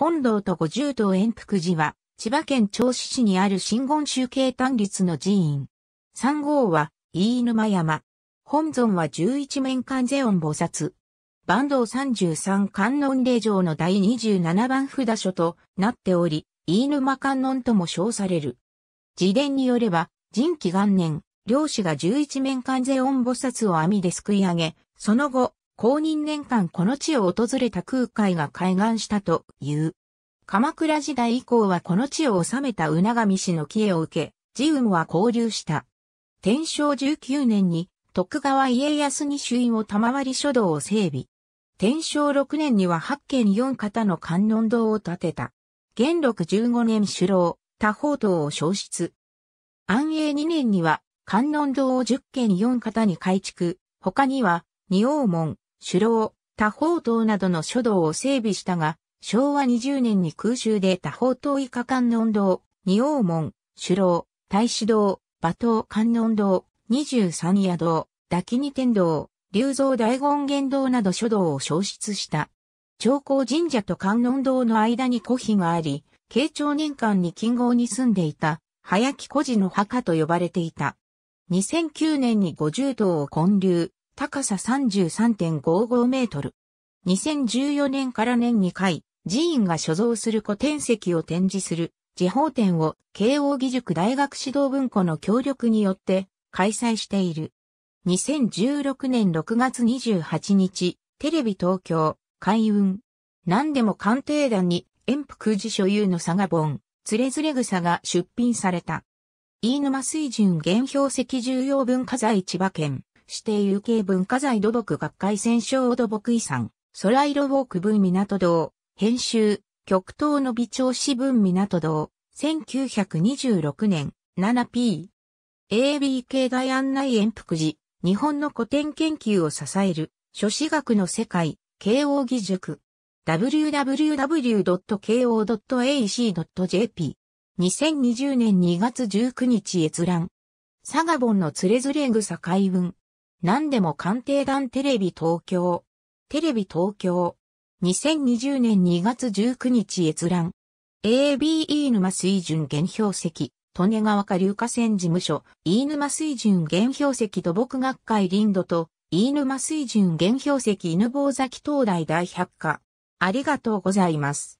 本堂と五十堂円福寺は、千葉県銚子市にある新言宗系単立の寺院。三号は、飯沼山。本尊は十一面観世音菩薩。坂道三十三観音霊場の第二十七番札所となっており、飯沼観音とも称される。自伝によれば、仁紀元年、漁師が十一面観世音菩薩を網ですくい上げ、その後、公認年間この地を訪れた空海が開眼したという。鎌倉時代以降はこの地を治めた宇長見氏の帰依を受け、自雲は交流した。天正19年に徳川家康に朱印を賜り書道を整備。天正6年には八軒四方の観音堂を建てた。元禄15年首老、多宝堂を消失。安永2年には観音堂を10軒四方に改築。他には、二王門、首楼、多宝塔などの書道を整備したが、昭和20年に空襲で多宝塔以下観音堂、二王門、首楼、大使堂、馬頭観音堂、二十三夜堂、滝二天堂、龍蔵大権現堂など書道を消失した。長江神社と観音堂の間に古碑があり、慶長年間に近郷に住んでいた、早木古寺の墓と呼ばれていた。2009年に五十塔を建立、高さ33.55メートル。2014年から年2回、寺院が所蔵する古典石を展示する、地方展を慶応義塾大学指導文庫の協力によって開催している。2016年6月28日、テレビ東京、開運。何でも鑑定団に、遠福寺所有の佐賀本、つれずれ草が出品された。飯沼水準原標石重要文化財千葉県。指定有形文化財土木学会戦勝土木遺産、空色ウォーク文港堂、編集、極東の美調子文港堂、1926年、7P。ABK 大案内延福寺、日本の古典研究を支える、諸子学の世界、慶応義塾。www.ko.ac.jp。2020年2月19日閲覧。サガボンのつれずれ草海運。何でも鑑定団テレビ東京。テレビ東京。2020年2月19日閲覧。ABE 沼水準原標石、利根川下流河川事務所、飯沼水準原標石土木学会林土と、飯沼水準原標石犬坊崎東大大百科。ありがとうございます。